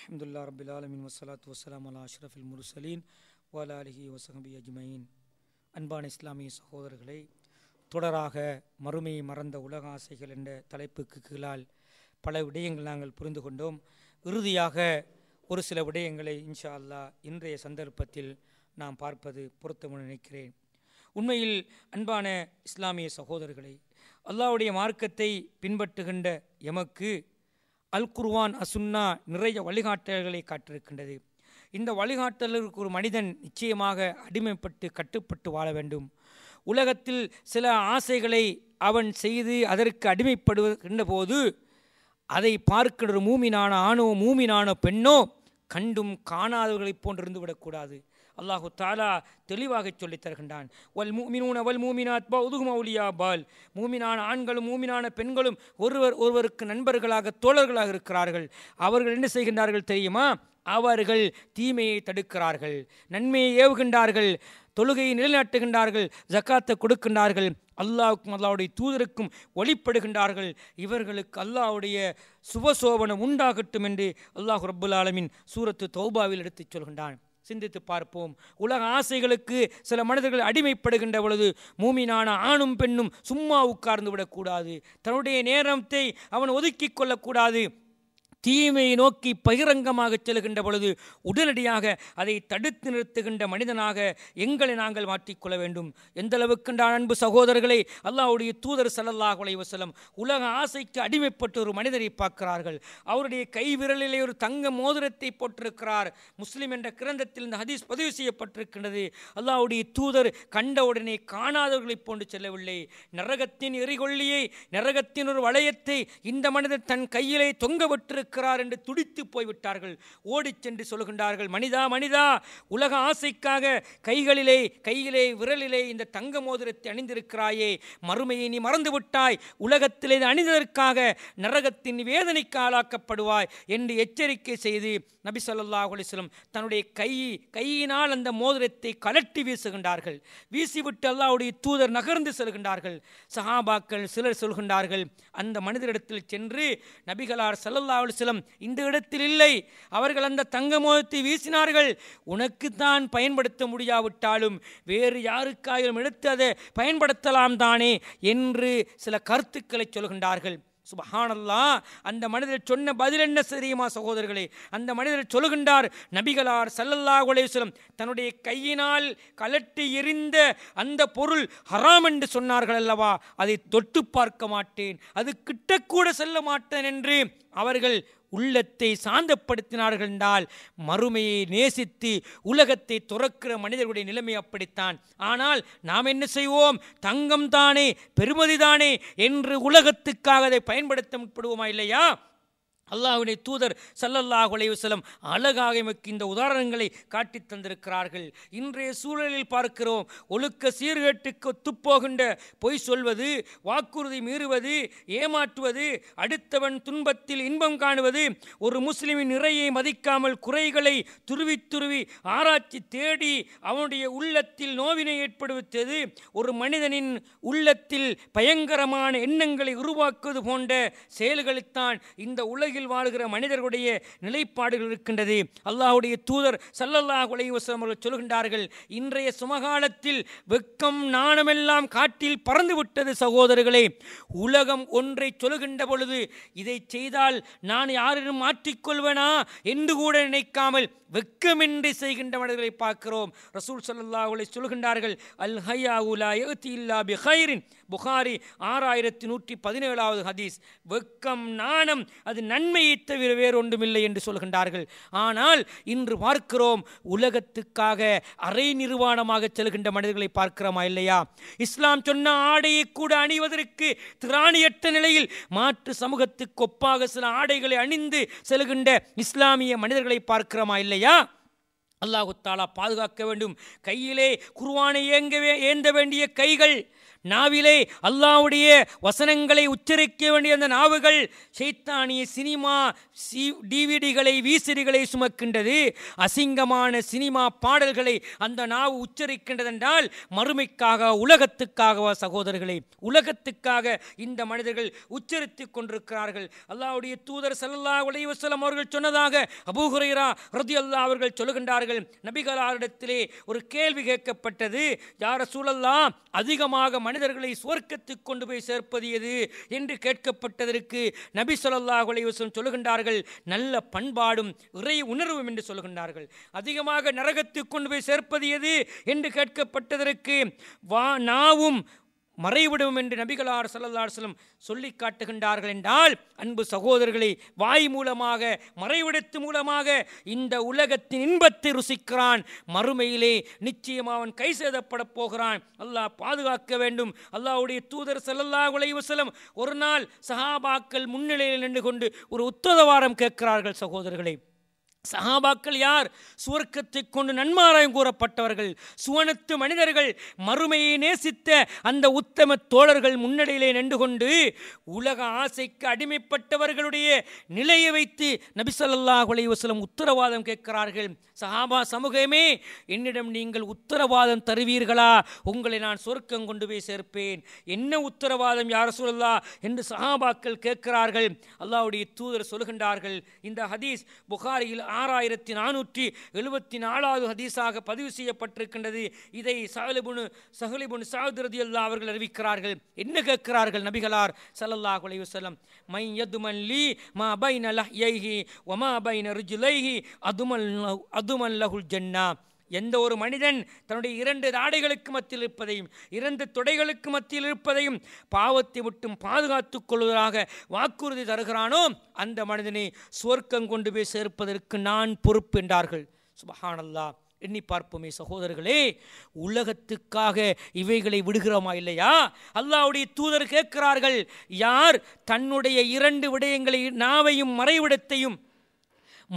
அஹமதுல்லா ரபில் ஆலமின் வசலாத் வசலாம் அலா அல் முருசலீன் வலா அலிஹி வசஹபி அஜ்மயின் அன்பான இஸ்லாமிய சகோதரர்களை தொடராக மறுமையை மறந்த உலக ஆசைகள் என்ற தலைப்புக்கு கீழால் பல விடயங்கள் நாங்கள் புரிந்து கொண்டோம் இறுதியாக ஒரு சில விடயங்களை இன்ஷா அல்லா இன்றைய சந்தர்ப்பத்தில் நாம் பார்ப்பது பொருத்தம் நினைக்கிறேன் உண்மையில் அன்பான இஸ்லாமிய சகோதரர்களை அல்லாவுடைய மார்க்கத்தை பின்பற்றுகின்ற எமக்கு அல் குர்வான் அசுன்னா நிறைய வழிகாட்டல்களை காட்டிருக்கின்றது இந்த வழிகாட்டலுக்கு ஒரு மனிதன் நிச்சயமாக அடிமைப்பட்டு கட்டுப்பட்டு வாழ வேண்டும் உலகத்தில் சில ஆசைகளை அவன் செய்து அதற்கு அடிமைப்படுகின்ற போது அதை பார்க்கின்ற மூமினான ஆணோ மூமினான பெண்ணோ கண்டும் காணாதவர்களைப் போன்றிருந்து விடக்கூடாது அல்லாஹு தாலா தெளிவாக சொல்லித் தருகின்றான் வல் மூமினூன வல் மூமினாத் பௌதுகும் அவுலியா பால் மூமினான ஆண்களும் மூமினான பெண்களும் ஒருவர் ஒருவருக்கு நண்பர்களாக தோழர்களாக இருக்கிறார்கள் அவர்கள் என்ன செய்கின்றார்கள் தெரியுமா அவர்கள் தீமையை தடுக்கிறார்கள் நன்மையை ஏவுகின்றார்கள் தொழுகையை நிலைநாட்டுகின்றார்கள் ஜக்காத்தை கொடுக்கின்றார்கள் அல்லாவுக்கும் அல்லாவுடைய தூதருக்கும் ஒளிப்படுகின்றார்கள் இவர்களுக்கு அல்லாவுடைய சுபசோபனம் உண்டாகட்டும் என்று அல்லாஹ் ரபுல் ஆலமின் சூரத்து தௌபாவில் எடுத்துச் சொல்கின்றான் சிந்தித்து பார்ப்போம் உலக ஆசைகளுக்கு சில மனிதர்கள் அடிமைப்படுகின்ற பொழுது மூமினான ஆணும் பெண்ணும் சும்மா உட்கார்ந்து விடக்கூடாது தன்னுடைய நேரத்தை அவன் ஒதுக்கி கொள்ளக்கூடாது தீமையை நோக்கி பகிரங்கமாக செல்கின்ற பொழுது உடனடியாக அதை தடுத்து நிறுத்துகின்ற மனிதனாக எங்களை நாங்கள் மாற்றிக்கொள்ள வேண்டும் எந்த அளவுக்குண்டான அன்பு சகோதரர்களை அல்லாவுடைய தூதர் சல்லல்லாஹ் உலைவசலம் உலக ஆசைக்கு அடிமைப்பட்டு ஒரு மனிதரை பார்க்கிறார்கள் அவருடைய கைவிரலிலே ஒரு தங்க மோதிரத்தை போட்டிருக்கிறார் முஸ்லீம் என்ற கிரந்தத்தில் இந்த ஹதீஸ் பதிவு செய்யப்பட்டிருக்கின்றது அல்லாவுடைய தூதர் கண்டவுடனே காணாதவர்களைப் போன்று செல்லவில்லை நரகத்தின் எரிகொள்ளியை நரகத்தின் ஒரு வளையத்தை இந்த மனிதர் தன் கையிலே தொங்கவிட்டிருக்க இருக்கிறார் என்று துடித்து போய்விட்டார்கள் ஓடிச் சென்று சொல்கின்றார்கள் மனிதா மனிதா உலக ஆசைக்காக கைகளிலே கையிலே விரலிலே இந்த தங்க மோதிரத்தை அணிந்திருக்கிறாயே மறுமையை நீ மறந்துவிட்டாய் உலகத்திலே அணிந்ததற்காக நரகத்தின் வேதனைக்கு ஆளாக்கப்படுவாய் என்று எச்சரிக்கை செய்து நபி சொல்லாஹ் அலிஸ்லம் தன்னுடைய கை கையினால் அந்த மோதிரத்தை கலட்டி வீசுகின்றார்கள் வீசிவிட்டு அல்லாவுடைய தூதர் நகர்ந்து செல்கின்றார்கள் சஹாபாக்கள் சிலர் சொல்கின்றார்கள் அந்த மனிதரிடத்தில் சென்று நபிகளார் சல்லல்லா வசலம் இந்த இடத்தில் இல்லை அவர்கள் அந்த தங்க மோதத்தை வீசினார்கள் உனக்குத்தான் பயன்படுத்த முடியாவிட்டாலும் வேறு யாருக்காயிலும் எடுத்து அதை பயன்படுத்தலாம் தானே என்று சில கருத்துக்களை சொல்கின்றார்கள் சுபஹானல்லா அந்த மனிதர் சொன்ன பதில் என்ன தெரியுமா சகோதரர்களே அந்த மனிதர் சொல்லுகின்றார் நபிகளார் சல்லல்லா குலேஸ்வரம் தன்னுடைய கையினால் கலட்டி எறிந்த அந்த பொருள் ஹராம் என்று சொன்னார்கள் அல்லவா அதை தொட்டு பார்க்க மாட்டேன் அது கிட்டக்கூட செல்ல மாட்டேன் என்று அவர்கள் உள்ளத்தை சாந்தப்படுத்தினார்கள் என்றால் மறுமையை நேசித்து உலகத்தை துறக்கிற மனிதர்களுடைய நிலைமை அப்படித்தான் ஆனால் நாம் என்ன செய்வோம் தங்கம் தானே பெருமதி தானே என்று உலகத்துக்காக அதை பயன்படுத்த முற்படுவோமா இல்லையா அல்லாஹுடைய தூதர் சல்லல்லாஹ் உலைவசலம் அழகாக எமக்கு இந்த உதாரணங்களை காட்டித் தந்திருக்கிறார்கள் இன்றைய சூழலில் பார்க்கிறோம் ஒழுக்க சீர்கேட்டுக்கு ஒத்துப்போகின்ற பொய் சொல்வது வாக்குறுதி மீறுவது ஏமாற்றுவது அடுத்தவன் துன்பத்தில் இன்பம் காணுவது ஒரு முஸ்லிமின் நிறையை மதிக்காமல் குறைகளை துருவி துருவி ஆராய்ச்சி தேடி அவனுடைய உள்ளத்தில் நோவினை ஏற்படுத்தது ஒரு மனிதனின் உள்ளத்தில் பயங்கரமான எண்ணங்களை உருவாக்குவது போன்ற செயல்களைத்தான் இந்த உலகில் உலகில் வாழ்கிற மனிதர்களுடைய நிலைப்பாடுகள் இருக்கின்றது அல்லாஹுடைய தூதர் சல்லல்லா உலகம் அவர்கள் சொல்கின்றார்கள் இன்றைய சுமகாலத்தில் வெக்கம் நாணமெல்லாம் காட்டில் பறந்துவிட்டது சகோதரர்களே உலகம் ஒன்றை சொல்கின்ற பொழுது இதை செய்தால் நான் யாரிடம் மாற்றிக்கொள்வேனா என்று கூட நினைக்காமல் வெக்கமின்றி செய்கின்ற மனிதர்களை பார்க்கிறோம் ரசூல் சல்லா உலை சொல்கின்றார்கள் அல் ஹையா உலா எழுத்தி இல்லா பிஹைரின் புகாரி ஆறாயிரத்தி நூற்றி பதினேழாவது ஹதீஸ் வெக்கம் நாணம் அது நன் உண்மையை தவிர ஒன்றுமில்லை என்று சொல்கின்றார்கள் ஆனால் இன்று பார்க்கிறோம் உலகத்துக்காக அரை நிர்வாணமாக செல்கின்ற மனிதர்களை பார்க்கிறோமா இல்லையா இஸ்லாம் சொன்ன ஆடையை கூட அணிவதற்கு திராணியற்ற நிலையில் மாற்று சமூகத்துக்கு ஒப்பாக சில ஆடைகளை அணிந்து செல்கின்ற இஸ்லாமிய மனிதர்களை பார்க்கிறோமா இல்லையா அல்லாஹுத்தாலா பாதுகாக்க வேண்டும் கையிலே குர்வானை ஏங்கவே ஏந்த வேண்டிய கைகள் நாவிலே அல்லாவுடைய வசனங்களை உச்சரிக்க வேண்டிய அந்த நாவுகள் சைத்தானிய சினிமா சி டிவிடிகளை வீசிறிகளை சுமக்கின்றது அசிங்கமான சினிமா பாடல்களை அந்த நாவு உச்சரிக்கின்றது என்றால் மறுமைக்காக உலகத்துக்காக சகோதரர்களை உலகத்துக்காக இந்த மனிதர்கள் உச்சரித்து கொண்டிருக்கிறார்கள் அல்லாவுடைய தூதர் சல்லா உலைவசலம் அவர்கள் சொன்னதாக அபூஹுரைரா ரதி அல்லா அவர்கள் சொல்லுகின்றார்கள் சொன்னார்கள் நபிகளாரிடத்திலே ஒரு கேள்வி கேட்கப்பட்டது யார சூழல்லாம் அதிகமாக மனிதர்களை சுவர்க்கத்துக்கு கொண்டு போய் சேர்ப்பது எது என்று கேட்கப்பட்டதற்கு நபி சொல்லல்லா குலைவசம் சொல்லுகின்றார்கள் நல்ல பண்பாடும் இறை உணர்வும் என்று சொல்லுகின்றார்கள் அதிகமாக நரகத்துக்கு கொண்டு போய் சேர்ப்பது எது என்று கேட்கப்பட்டதற்கு வா நாவும் மறைவிடும் என்று நபிகளார் சல்லல்லாஸ்லம் சொல்லி காட்டுகின்றார்கள் என்றால் அன்பு சகோதரர்களை வாய் மூலமாக மறைவிடத்து மூலமாக இந்த உலகத்தின் இன்பத்தை ருசிக்கிறான் மறுமையிலே நிச்சயம் அவன் கை சேதப்பட போகிறான் அல்லாஹ் பாதுகாக்க வேண்டும் அல்லாஹுடைய தூதர் சல்லல்லா உலைவசலம் ஒரு நாள் சஹாபாக்கள் முன்னிலையில் நின்று கொண்டு ஒரு உத்தரவாரம் கேட்கிறார்கள் சகோதரர்களை சகாபாக்கள் யார் சுவர்க்கத்தை கொண்டு நன்மாராயம் கூறப்பட்டவர்கள் சுவனத்து மனிதர்கள் மறுமையை நேசித்த அந்த உத்தம தோழர்கள் முன்னடையிலே நின்று கொண்டு உலக ஆசைக்கு அடிமைப்பட்டவர்களுடைய நிலையை வைத்து நபிசல்லாஹ் உலக உத்தரவாதம் கேட்கிறார்கள் சஹாபா சமூகமே என்னிடம் நீங்கள் உத்தரவாதம் தருவீர்களா உங்களை நான் சொர்க்கம் கொண்டு போய் சேர்ப்பேன் என்ன உத்தரவாதம் யார் சொல்லலா என்று சஹாபாக்கள் கேட்கிறார்கள் அல்லாவுடைய தூதர் சொல்கின்றார்கள் இந்த ஹதீஸ் புகாரியில் ஆறாயிரத்தி நானூற்றி எழுபத்தி நாலாவது ஹதீஸாக பதிவு செய்யப்பட்டிருக்கின்றது இதை சஹலிபுனு சஹலிபுன் சாவுதிரதி அல்லா அவர்கள் அறிவிக்கிறார்கள் என்ன கேட்கிறார்கள் நபிகளார் சல்லல்லா குலைவுசலம் செல்லம் மை யதுமன் மா பைன லஹ்யைஹி ஒமா பைன ருஜுலைஹி அதுமல் அது உர்துமன் லகுல் ஜன்னா எந்த ஒரு மனிதன் தன்னுடைய இரண்டு தாடைகளுக்கு மத்தியில் இருப்பதையும் இரண்டு தொடைகளுக்கு மத்தியில் இருப்பதையும் பாவத்தை விட்டும் பாதுகாத்துக் கொள்வதாக வாக்குறுதி தருகிறானோ அந்த மனிதனை சுவர்க்கம் கொண்டு போய் சேர்ப்பதற்கு நான் பொறுப்பு என்றார்கள் சுபஹானல்லா எண்ணி பார்ப்போமே சகோதரர்களே உலகத்துக்காக இவைகளை விடுகிறோமா இல்லையா அல்லாவுடைய தூதர் கேட்கிறார்கள் யார் தன்னுடைய இரண்டு விடயங்களை நாவையும் மறைவிடத்தையும்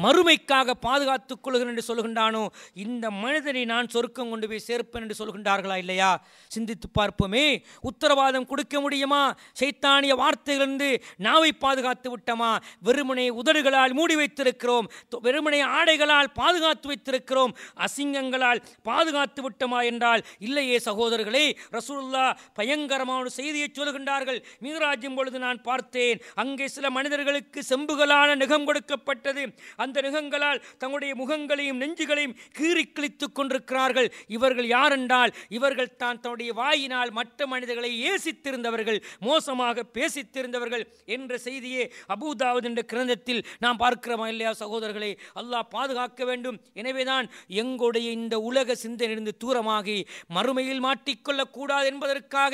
மறுமைக்காக பாதுகாத்துக் கொள்கிறேன் என்று சொல்கின்றானோ இந்த மனிதனை நான் சொருக்கம் கொண்டு போய் சேர்ப்பேன் என்று சொல்கின்றார்களா இல்லையா சிந்தித்து பார்ப்போமே உத்தரவாதம் கொடுக்க முடியுமா சைத்தானிய வார்த்தைகளிலிருந்து நாவை பாதுகாத்து விட்டோமா வெறுமனை உதடுகளால் மூடி வைத்திருக்கிறோம் வெறுமனை ஆடைகளால் பாதுகாத்து வைத்திருக்கிறோம் அசிங்கங்களால் பாதுகாத்து விட்டோமா என்றால் இல்லையே சகோதரர்களே ரசூல்லா பயங்கரமான செய்தியை சொல்கின்றார்கள் மீராஜும் பொழுது நான் பார்த்தேன் அங்கே சில மனிதர்களுக்கு செம்புகளான நிகம் கொடுக்கப்பட்டது அந்த நிகங்களால் தங்களுடைய முகங்களையும் நெஞ்சுகளையும் கீறி கிழித்துக் கொண்டிருக்கிறார்கள் இவர்கள் யாரென்றால் இவர்கள் தான் தன்னுடைய வாயினால் மற்ற மனிதர்களை ஏசித்திருந்தவர்கள் மோசமாக பேசித்திருந்தவர்கள் என்ற செய்தியே அபூதாவது என்ற கிரந்தத்தில் நாம் பார்க்கிறோமா இல்லையா சகோதரர்களை அல்லாஹ் பாதுகாக்க வேண்டும் எனவேதான் எங்களுடைய இந்த உலக சிந்தனையிலிருந்து தூரமாகி மறுமையில் மாட்டிக்கொள்ளக் கூடாது என்பதற்காக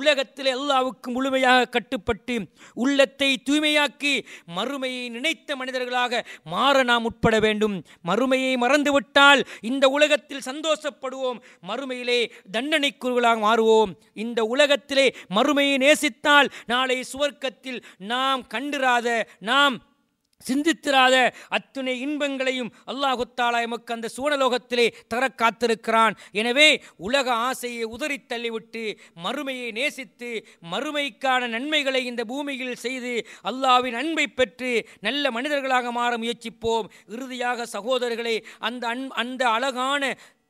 உலகத்தில் அல்லாவுக்கு முழுமையாக கட்டுப்பட்டு உள்ளத்தை தூய்மையாக்கி மறுமையை நினைத்த மனிதர்களாக மா மாற நாம் உட்பட வேண்டும் மறுமையை மறந்துவிட்டால் இந்த உலகத்தில் சந்தோஷப்படுவோம் மறுமையிலே தண்டனைக்குருவலாக மாறுவோம் இந்த உலகத்திலே மறுமையை நேசித்தால் நாளை சுவர்க்கத்தில் நாம் கண்டிராத நாம் சிந்தித்திராத அத்துணை இன்பங்களையும் அல்லாஹுத்தாலா எமக்கு அந்த சூழலோகத்திலே தர காத்திருக்கிறான் எனவே உலக ஆசையை உதறி தள்ளிவிட்டு மறுமையை நேசித்து மறுமைக்கான நன்மைகளை இந்த பூமியில் செய்து அல்லாவின் அன்பை பெற்று நல்ல மனிதர்களாக மாற முயற்சிப்போம் இறுதியாக சகோதரர்களை அந்த அன் அந்த அழகான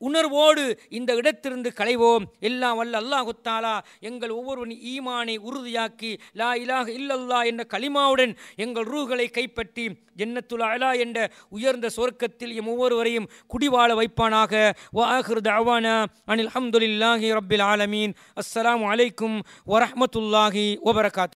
உணர்வோடு இந்த இடத்திலிருந்து களைவோம் எல்லாம் வல்ல அல்லாஹுத்தாலா எங்கள் ஒவ்வொருவன் ஈமானை உறுதியாக்கி லா இலாக இல்லல்லா என்ற களிமாவுடன் எங்கள் ரூகளை கைப்பற்றி ஜென்னத்துல அலா என்ற உயர்ந்த சொர்க்கத்தில் எம் ஒவ்வொருவரையும் குடிவாழ வைப்பானாக வாஹிரு தவானா அனில் அஹமதுல்லாஹி ரபில் ஆலமீன் அஸ்லாம் வலைக்கும் வரமத்துல்லாஹி ஒபரகாத்